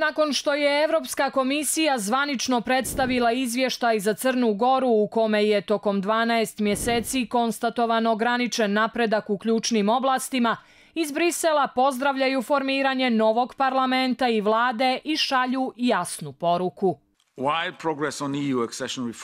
Nakon što je Evropska komisija zvanično predstavila izvještaj za Crnu Goru u kome je tokom 12 mjeseci konstatovan ograničen napredak u ključnim oblastima, iz Brisela pozdravljaju formiranje novog parlamenta i vlade i šalju jasnu poruku.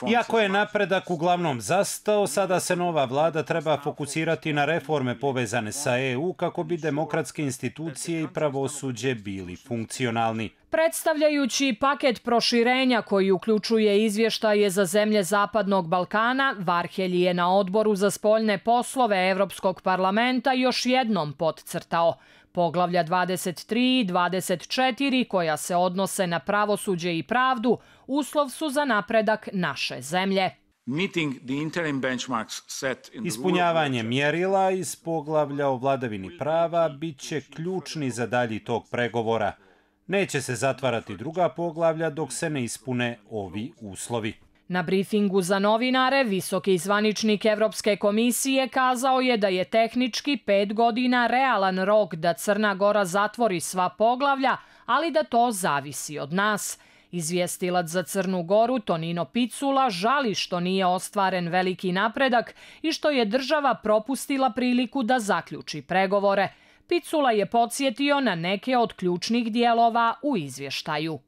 E Iako je napredak uglavnom zastao, sada se nova vlada treba fokusirati na reforme povezane sa EU kako bi demokratske institucije i pravosuđe bili funkcionalni. Predstavljajući paket proširenja koji uključuje izvještaje za zemlje Zapadnog Balkana, Varhelji je na odboru za spoljne poslove Evropskog parlamenta još jednom podcrtao. Poglavlja 23 i 24 koja se odnose na pravosuđe i pravdu uslov su za napredak naše zemlje. Ispunjavanje mjerila iz poglavlja o vladavini prava bit će ključni za dalji tog pregovora. Neće se zatvarati druga poglavlja dok se ne ispune ovi uslovi. Na briefingu za novinare, visoki zvaničnik Evropske komisije kazao je da je tehnički pet godina realan rok da Crna Gora zatvori sva poglavlja, ali da to zavisi od nas. Izvijestilac za Crnu Goru Tonino Picula žali što nije ostvaren veliki napredak i što je država propustila priliku da zaključi pregovore. Picula je podsjetio na neke od ključnih dijelova u izvještaju.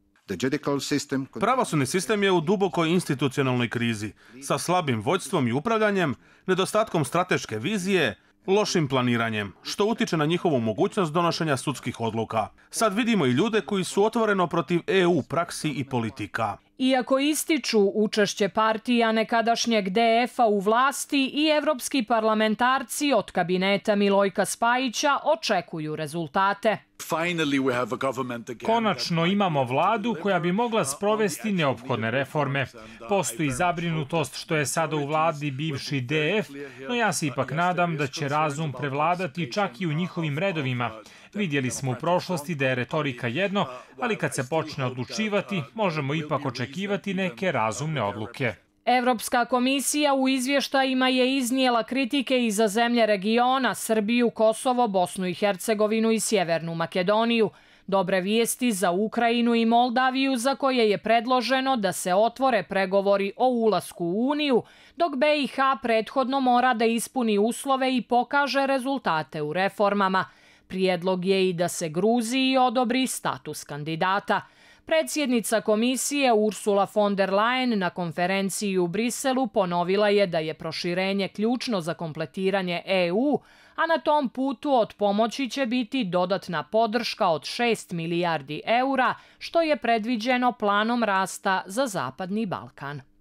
Pravosudni sistem je u dubokoj institucionalnoj krizi, sa slabim vođstvom i upravljanjem, nedostatkom strateške vizije, lošim planiranjem, što utiče na njihovu mogućnost donošenja sudskih odluka. Sad vidimo i ljude koji su otvoreno protiv EU praksi i politika. Iako ističu učešće partija nekadašnjeg DF-a u vlasti i evropski parlamentarci od kabineta Milojka Spajića očekuju rezultate. Konačno imamo vladu koja bi mogla uh, sprovesti neophodne reforme. Uh, Postoji zabrinutost što je sada u vladi bivši DF, no ja se ipak nadam da će razum prevladati čak i u njihovim redovima. Uh, Vidjeli smo u prošlosti da je retorika jedno, ali kad se počne odlučivati, možemo ipak očekivati neke razumne odluke. Evropska komisija u izvještajima je iznijela kritike i za zemlje regiona Srbiju, Kosovo, Bosnu i Hercegovinu i Sjevernu Makedoniju. Dobre vijesti za Ukrajinu i Moldaviju za koje je predloženo da se otvore pregovori o ulasku u Uniju, dok BiH prethodno mora da ispuni uslove i pokaže rezultate u reformama. Prijedlog je i da se Gruziji odobri status kandidata – Predsjednica komisije Ursula von der Leyen na konferenciji u Briselu ponovila je da je proširenje ključno za kompletiranje EU, a na tom putu od pomoći će biti dodatna podrška od 6 milijardi eura, što je predviđeno planom rasta za Zapadni Balkan.